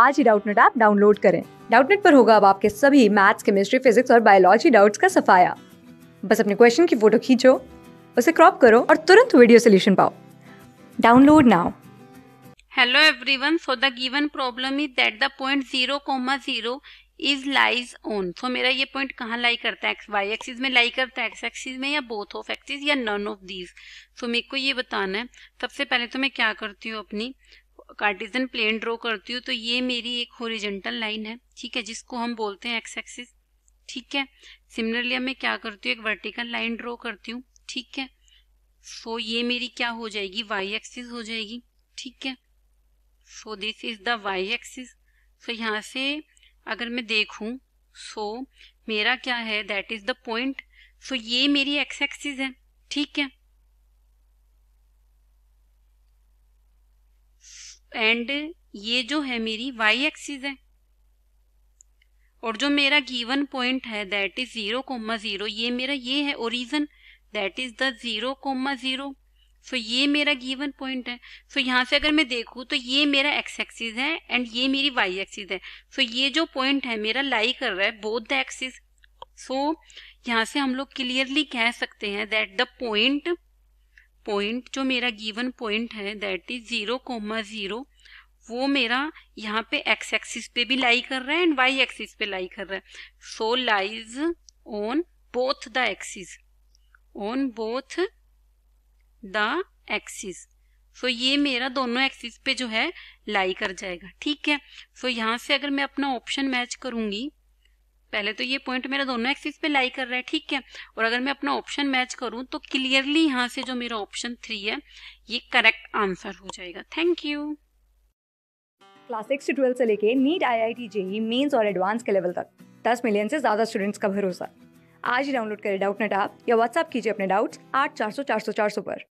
आज ही Doubtnut app download करें डाउटनेट पर होगा अब आपके सभी मैथ्स केमिस्ट्री फिजिक्स और बायोलॉजी डाउट्स का सफाया बस अपने क्वेश्चन की फोटो खींचो उसे क्रॉप करो और तुरंत वीडियो सोल्यूशन पाओ download now Hello everyone. So the given problem is that the point zero comma zero is lies on so मेरा ये पॉइंट कहाँ लाई करता है एक्स वाई एक्सिस में लाई करता है एक्स एक्सिस में या बोथ ऑफ एक्सिस या नन ऑफ दीज सो मेरे को ये बताना है सबसे पहले तो मैं क्या करती हूँ अपनी कार्टिजन प्लेन ड्रॉ करती हूँ तो ये मेरी एक होरिजेंटल लाइन है ठीक है जिसको हम बोलते हैं एक्स एक्सिस ठीक है सिमिलरली मैं क्या करती हूँ एक वर्टिकल लाइन ड्रॉ करती हूँ ठीक है सो so, ये मेरी क्या हो जाएगी वाई एक्सिस हो जाएगी ठीक है so this is the Y axis so यहाँ से अगर मैं देखूँ सो so, मेरा क्या है that is the point so ये मेरी एक्स एक्सिस है ठीक है एंड ये जो है मेरी वाई एक्सिस है और जो मेरा गिवन पॉइंट है that is zero comma zero ये मेरा ये है origin that is the zero comma zero so ये मेरा गिवन पॉइंट है सो so, यहां से अगर मैं देखूं तो ये मेरा एक्स एक्सिस है एंड ये मेरी वाई एक्सिस है सो so, ये जो पॉइंट है मेरा लाई कर रहा है बोथ द एक्सिस सो यहां से हम लोग क्लियरली कह सकते हैं दैट द पॉइंट पॉइंट जो मेरा गिवन पॉइंट है that is zero comma zero वो मेरा यहाँ पे एक्स एक्सिस पे भी लाई कर रहा है एंड वाई एक्सिस पे लाई कर रहा है so lies on both the axis on both the axis so ये मेरा दोनों एक्सिस पे जो है लाई कर जाएगा ठीक है सो so, यहाँ से अगर मैं अपना ऑप्शन मैच करूंगी पहले तो ये पॉइंट मेरा दोनों एक्सिस पे लाई कर रहा है ठीक है और अगर मैं अपना ऑप्शन मैच करूं तो क्लियरली यहाँ से जो मेरा ऑप्शन थ्री है ये करेक्ट आंसर हो जाएगा थैंक यू क्लास सिक्स से ट्वेल्थ से लेके NEET IIT JEE mains और एडवांस के लेवल तक दस मिलियन से ज़्यादा स्टूडेंट्स का भरोसा आज ही डाउनलोड करें डाउट नेट आप या व्हाट्सअप कीजिए अपने डाउट्स आठ चार सौ चार सौ चार सौ पर